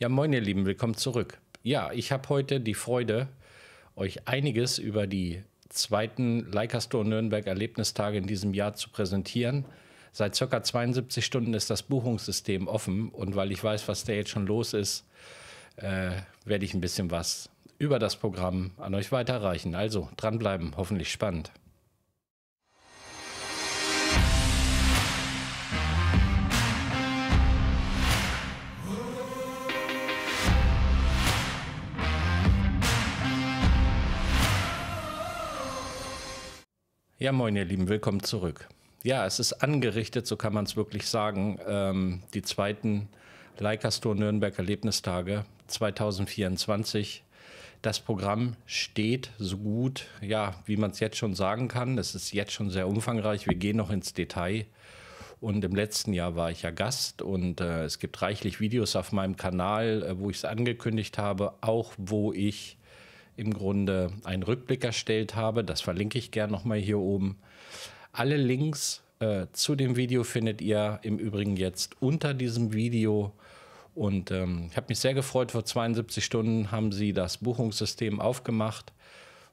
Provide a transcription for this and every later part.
Ja, moin ihr Lieben, willkommen zurück. Ja, ich habe heute die Freude, euch einiges über die zweiten Leica Nürnberg Erlebnistage in diesem Jahr zu präsentieren. Seit ca. 72 Stunden ist das Buchungssystem offen und weil ich weiß, was da jetzt schon los ist, äh, werde ich ein bisschen was über das Programm an euch weiterreichen. Also dranbleiben, hoffentlich spannend. Ja, moin, ihr Lieben, willkommen zurück. Ja, es ist angerichtet, so kann man es wirklich sagen. Ähm, die zweiten Leikastor Nürnberg Erlebnistage 2024. Das Programm steht so gut, ja, wie man es jetzt schon sagen kann. Es ist jetzt schon sehr umfangreich. Wir gehen noch ins Detail. Und im letzten Jahr war ich ja Gast und äh, es gibt reichlich Videos auf meinem Kanal, äh, wo ich es angekündigt habe, auch wo ich im Grunde einen Rückblick erstellt habe. Das verlinke ich gerne nochmal hier oben. Alle Links äh, zu dem Video findet ihr im Übrigen jetzt unter diesem Video. Und ähm, ich habe mich sehr gefreut, vor 72 Stunden haben sie das Buchungssystem aufgemacht.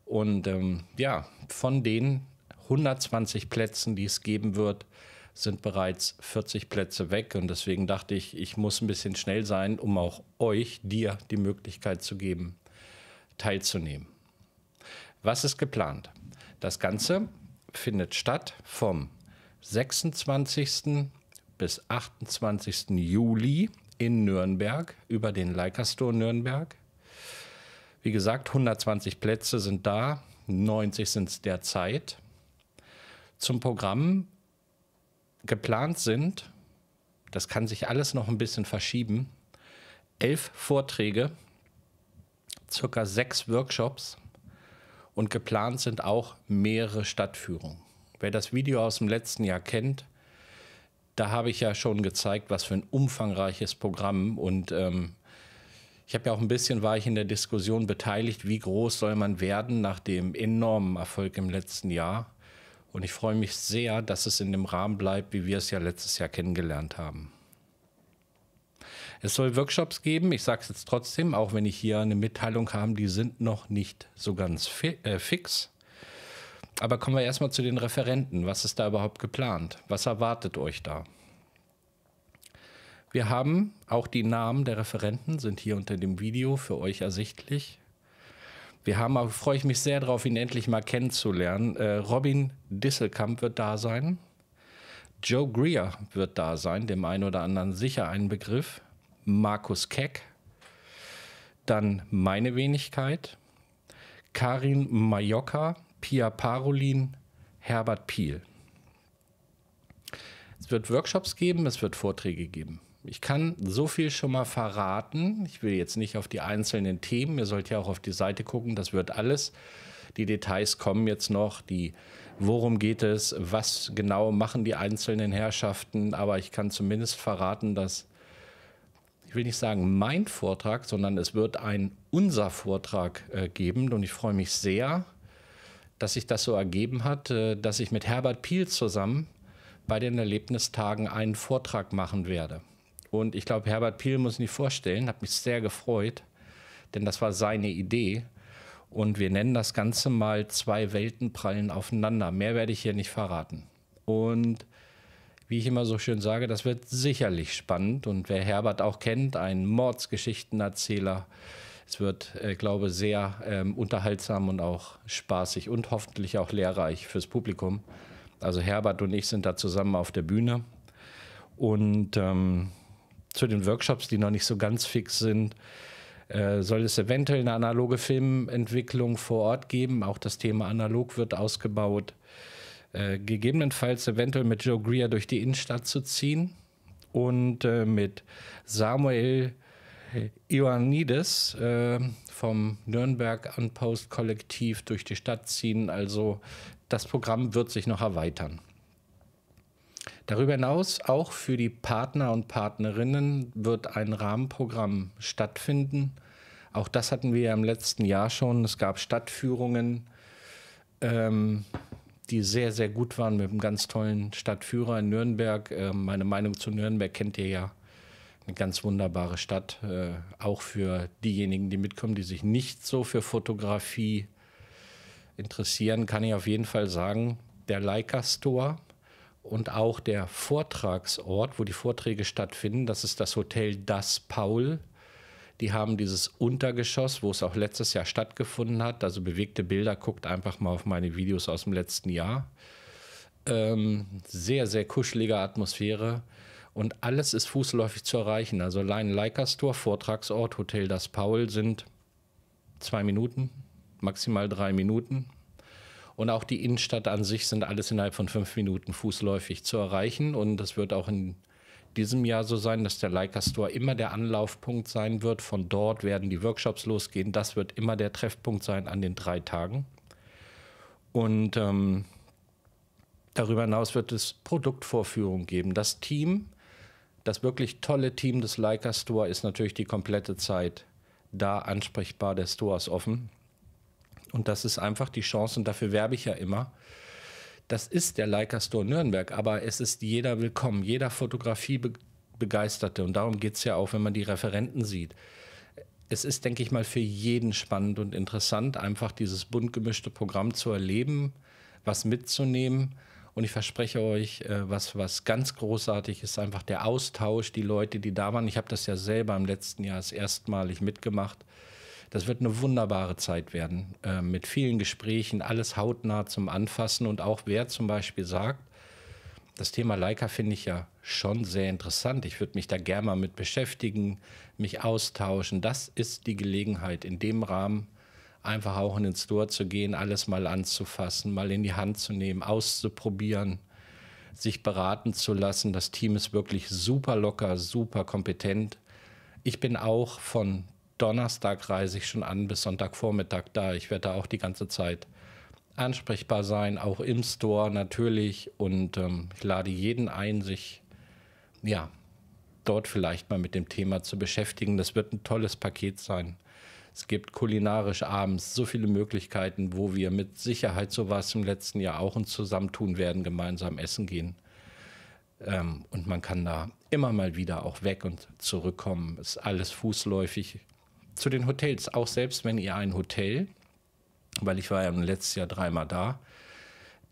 Und ähm, ja, von den 120 Plätzen, die es geben wird, sind bereits 40 Plätze weg. Und deswegen dachte ich, ich muss ein bisschen schnell sein, um auch euch, dir, die Möglichkeit zu geben, teilzunehmen. Was ist geplant? Das Ganze findet statt vom 26. bis 28. Juli in Nürnberg über den Leicaster Nürnberg. Wie gesagt, 120 Plätze sind da, 90 sind es derzeit. Zum Programm geplant sind, das kann sich alles noch ein bisschen verschieben, elf Vorträge circa sechs Workshops und geplant sind auch mehrere Stadtführungen. Wer das Video aus dem letzten Jahr kennt, da habe ich ja schon gezeigt, was für ein umfangreiches Programm und ähm, ich habe ja auch ein bisschen war ich in der Diskussion beteiligt, wie groß soll man werden nach dem enormen Erfolg im letzten Jahr. Und ich freue mich sehr, dass es in dem Rahmen bleibt, wie wir es ja letztes Jahr kennengelernt haben. Es soll Workshops geben, ich sage es jetzt trotzdem, auch wenn ich hier eine Mitteilung habe, die sind noch nicht so ganz fi äh, fix. Aber kommen wir erstmal zu den Referenten. Was ist da überhaupt geplant? Was erwartet euch da? Wir haben auch die Namen der Referenten, sind hier unter dem Video für euch ersichtlich. Wir haben, aber freue ich mich sehr darauf, ihn endlich mal kennenzulernen. Äh, Robin Disselkamp wird da sein. Joe Greer wird da sein, dem einen oder anderen sicher ein Begriff. Markus Keck, dann meine Wenigkeit, Karin Mallorca, Pia Parolin, Herbert Piel. Es wird Workshops geben, es wird Vorträge geben. Ich kann so viel schon mal verraten. Ich will jetzt nicht auf die einzelnen Themen. Ihr sollt ja auch auf die Seite gucken. Das wird alles. Die Details kommen jetzt noch. Die, worum geht es? Was genau machen die einzelnen Herrschaften? Aber ich kann zumindest verraten, dass ich will nicht sagen mein Vortrag, sondern es wird ein unser Vortrag äh, geben. Und ich freue mich sehr, dass sich das so ergeben hat, äh, dass ich mit Herbert Piel zusammen bei den Erlebnistagen einen Vortrag machen werde. Und ich glaube, Herbert Piel muss ich nicht vorstellen, hat mich sehr gefreut, denn das war seine Idee. Und wir nennen das Ganze mal zwei Welten prallen aufeinander. Mehr werde ich hier nicht verraten. Und wie ich immer so schön sage, das wird sicherlich spannend. Und wer Herbert auch kennt, ein Mordsgeschichtenerzähler, es wird, äh, glaube ich, sehr ähm, unterhaltsam und auch spaßig und hoffentlich auch lehrreich fürs Publikum. Also Herbert und ich sind da zusammen auf der Bühne. Und ähm, zu den Workshops, die noch nicht so ganz fix sind, äh, soll es eventuell eine analoge Filmentwicklung vor Ort geben. Auch das Thema Analog wird ausgebaut. Äh, gegebenenfalls eventuell mit Joe Greer durch die Innenstadt zu ziehen und äh, mit Samuel äh, Ioannidis äh, vom Nürnberg Unpost Kollektiv durch die Stadt ziehen. Also das Programm wird sich noch erweitern. Darüber hinaus auch für die Partner und Partnerinnen wird ein Rahmenprogramm stattfinden. Auch das hatten wir ja im letzten Jahr schon. Es gab Stadtführungen. Ähm, die sehr, sehr gut waren mit einem ganz tollen Stadtführer in Nürnberg. Ähm, meine Meinung zu Nürnberg kennt ihr ja. Eine ganz wunderbare Stadt, äh, auch für diejenigen, die mitkommen, die sich nicht so für Fotografie interessieren, kann ich auf jeden Fall sagen, der Leica Store und auch der Vortragsort, wo die Vorträge stattfinden, das ist das Hotel Das Paul die haben dieses Untergeschoss, wo es auch letztes Jahr stattgefunden hat. Also bewegte Bilder, guckt einfach mal auf meine Videos aus dem letzten Jahr. Ähm, sehr, sehr kuschelige Atmosphäre. Und alles ist fußläufig zu erreichen. Also allein Leikastor, Vortragsort, Hotel Das Paul sind zwei Minuten, maximal drei Minuten. Und auch die Innenstadt an sich sind alles innerhalb von fünf Minuten fußläufig zu erreichen. Und das wird auch in diesem Jahr so sein, dass der Leica Store immer der Anlaufpunkt sein wird. Von dort werden die Workshops losgehen. Das wird immer der Treffpunkt sein an den drei Tagen. Und ähm, darüber hinaus wird es Produktvorführungen geben. Das Team, das wirklich tolle Team des Leica Store ist natürlich die komplette Zeit da ansprechbar. Der Store ist offen. Und das ist einfach die Chance und dafür werbe ich ja immer das ist der Leica Store Nürnberg, aber es ist jeder willkommen, jeder Fotografiebegeisterte. Und darum geht es ja auch, wenn man die Referenten sieht. Es ist, denke ich mal, für jeden spannend und interessant, einfach dieses bunt gemischte Programm zu erleben, was mitzunehmen. Und ich verspreche euch, äh, was, was ganz großartig ist, einfach der Austausch, die Leute, die da waren. Ich habe das ja selber im letzten Jahr erstmalig mitgemacht. Das wird eine wunderbare Zeit werden äh, mit vielen Gesprächen, alles hautnah zum Anfassen und auch wer zum Beispiel sagt, das Thema Leica finde ich ja schon sehr interessant. Ich würde mich da gerne mal mit beschäftigen, mich austauschen. Das ist die Gelegenheit, in dem Rahmen einfach auch in den Store zu gehen, alles mal anzufassen, mal in die Hand zu nehmen, auszuprobieren, sich beraten zu lassen. Das Team ist wirklich super locker, super kompetent. Ich bin auch von Donnerstag reise ich schon an bis Sonntagvormittag da. Ich werde da auch die ganze Zeit ansprechbar sein, auch im Store natürlich. Und ähm, ich lade jeden ein, sich ja dort vielleicht mal mit dem Thema zu beschäftigen. Das wird ein tolles Paket sein. Es gibt kulinarisch abends so viele Möglichkeiten, wo wir mit Sicherheit, sowas im letzten Jahr auch, uns zusammentun werden, gemeinsam essen gehen. Ähm, und man kann da immer mal wieder auch weg und zurückkommen. Ist alles fußläufig zu den Hotels, auch selbst wenn ihr ein Hotel, weil ich war ja letztes Jahr dreimal da,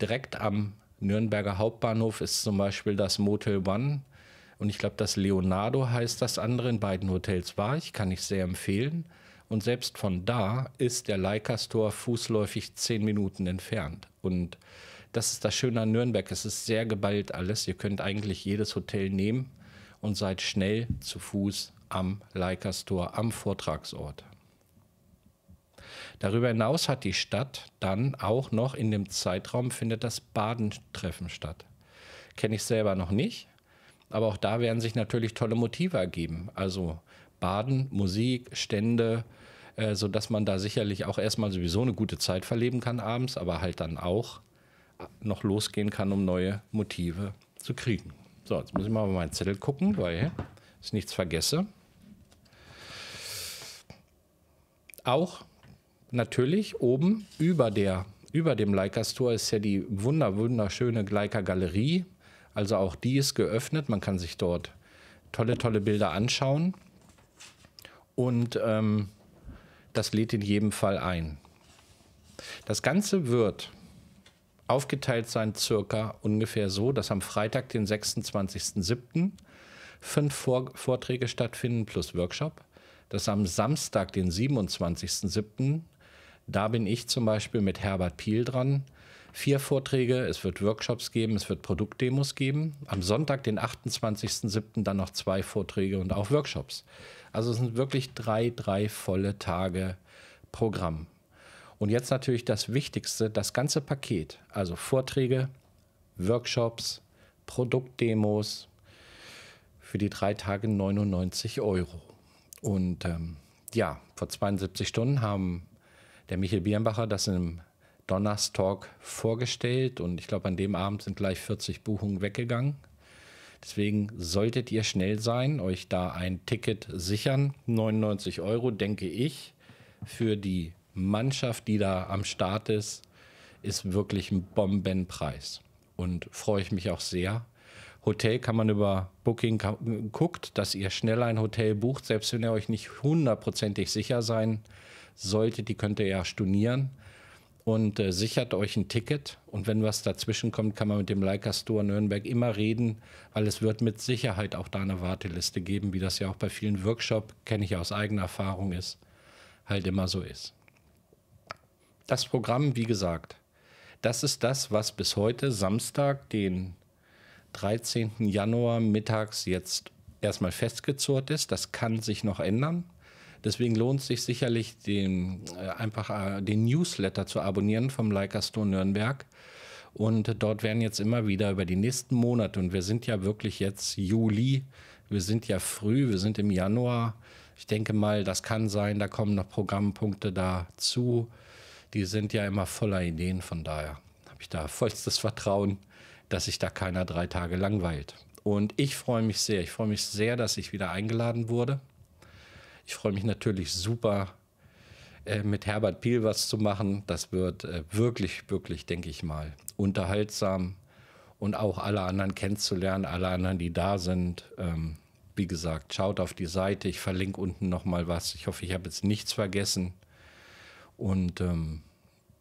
direkt am Nürnberger Hauptbahnhof ist zum Beispiel das Motel One und ich glaube, das Leonardo heißt das andere. In beiden Hotels war ich, kann ich sehr empfehlen. Und selbst von da ist der Leikastor fußläufig zehn Minuten entfernt. Und das ist das Schöne an Nürnberg. Es ist sehr geballt alles. Ihr könnt eigentlich jedes Hotel nehmen und seid schnell zu Fuß am Leica Store, am Vortragsort. Darüber hinaus hat die Stadt dann auch noch in dem Zeitraum findet das Badentreffen statt. Kenne ich selber noch nicht, aber auch da werden sich natürlich tolle Motive ergeben. Also Baden, Musik, Stände, äh, sodass man da sicherlich auch erstmal sowieso eine gute Zeit verleben kann abends, aber halt dann auch noch losgehen kann, um neue Motive zu kriegen. So, jetzt muss ich mal auf meinen Zettel gucken, weil ich nichts vergesse. auch natürlich oben über der über dem Leica Store ist ja die wunder wunderschöne Leica Galerie. Also auch die ist geöffnet. Man kann sich dort tolle tolle Bilder anschauen und ähm, das lädt in jedem Fall ein. Das Ganze wird aufgeteilt sein, circa ungefähr so, dass am Freitag, den 26.07., fünf Vorträge stattfinden plus Workshop dass am Samstag, den 27.07., da bin ich zum Beispiel mit Herbert Piel dran. Vier Vorträge, es wird Workshops geben, es wird Produktdemos geben. Am Sonntag, den 28.07., dann noch zwei Vorträge und auch Workshops. Also es sind wirklich drei, drei volle Tage Programm. Und jetzt natürlich das Wichtigste, das ganze Paket. Also Vorträge, Workshops, Produktdemos. Für die drei Tage 99 Euro. Und ähm, ja, vor 72 Stunden haben der Michael Birnbacher das im Donnerstalk vorgestellt und ich glaube, an dem Abend sind gleich 40 Buchungen weggegangen. Deswegen solltet ihr schnell sein, euch da ein Ticket sichern. 99 Euro, denke ich, für die Mannschaft, die da am Start ist, ist wirklich ein Bombenpreis. Und freue ich mich auch sehr, Hotel kann man über Booking kann, guckt, dass ihr schnell ein Hotel bucht, selbst wenn ihr euch nicht hundertprozentig sicher sein solltet, die könnt ihr ja stornieren und äh, sichert euch ein Ticket. Und wenn was dazwischen kommt, kann man mit dem Leica Store Nürnberg immer reden, weil es wird mit Sicherheit auch da eine Warteliste geben, wie das ja auch bei vielen Workshops, kenne ich ja aus eigener Erfahrung ist, halt immer so ist. Das Programm, wie gesagt, das ist das, was bis heute Samstag, den 13. Januar mittags jetzt erstmal festgezurrt ist. Das kann sich noch ändern. Deswegen lohnt es sich sicherlich, den, äh, einfach äh, den Newsletter zu abonnieren vom Leica Stone Nürnberg. Und dort werden jetzt immer wieder über die nächsten Monate, und wir sind ja wirklich jetzt Juli, wir sind ja früh, wir sind im Januar. Ich denke mal, das kann sein, da kommen noch Programmpunkte dazu. Die sind ja immer voller Ideen, von daher habe ich da vollstes Vertrauen, dass sich da keiner drei Tage langweilt. Und ich freue mich sehr. Ich freue mich sehr, dass ich wieder eingeladen wurde. Ich freue mich natürlich super, äh, mit Herbert Piel was zu machen. Das wird äh, wirklich, wirklich, denke ich mal, unterhaltsam und auch alle anderen kennenzulernen, alle anderen, die da sind. Ähm, wie gesagt, schaut auf die Seite. Ich verlinke unten nochmal was. Ich hoffe, ich habe jetzt nichts vergessen. Und ähm,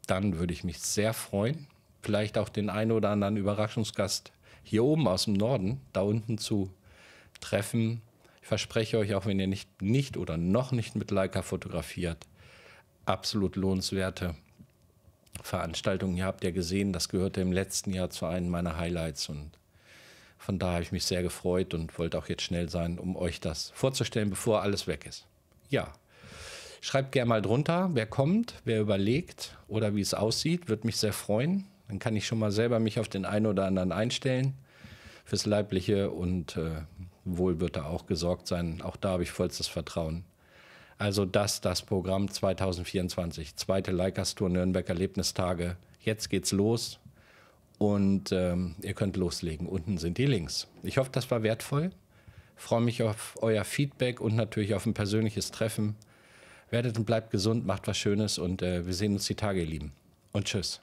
dann würde ich mich sehr freuen, vielleicht auch den einen oder anderen Überraschungsgast hier oben aus dem Norden, da unten zu treffen. Ich verspreche euch, auch wenn ihr nicht, nicht oder noch nicht mit Leica fotografiert, absolut lohnenswerte Veranstaltungen. Ihr habt ja gesehen, das gehörte im letzten Jahr zu einem meiner Highlights und von da habe ich mich sehr gefreut und wollte auch jetzt schnell sein, um euch das vorzustellen, bevor alles weg ist. Ja, schreibt gerne mal drunter, wer kommt, wer überlegt oder wie es aussieht, würde mich sehr freuen. Dann kann ich schon mal selber mich auf den einen oder anderen einstellen fürs Leibliche und äh, wohl wird da auch gesorgt sein. Auch da habe ich vollstes Vertrauen. Also das, das Programm 2024, zweite Leikastour tour Nürnberg Erlebnistage. Jetzt geht's los und ähm, ihr könnt loslegen. Unten sind die Links. Ich hoffe, das war wertvoll. Freue mich auf euer Feedback und natürlich auf ein persönliches Treffen. Werdet und bleibt gesund, macht was Schönes und äh, wir sehen uns die Tage, ihr Lieben. Und tschüss.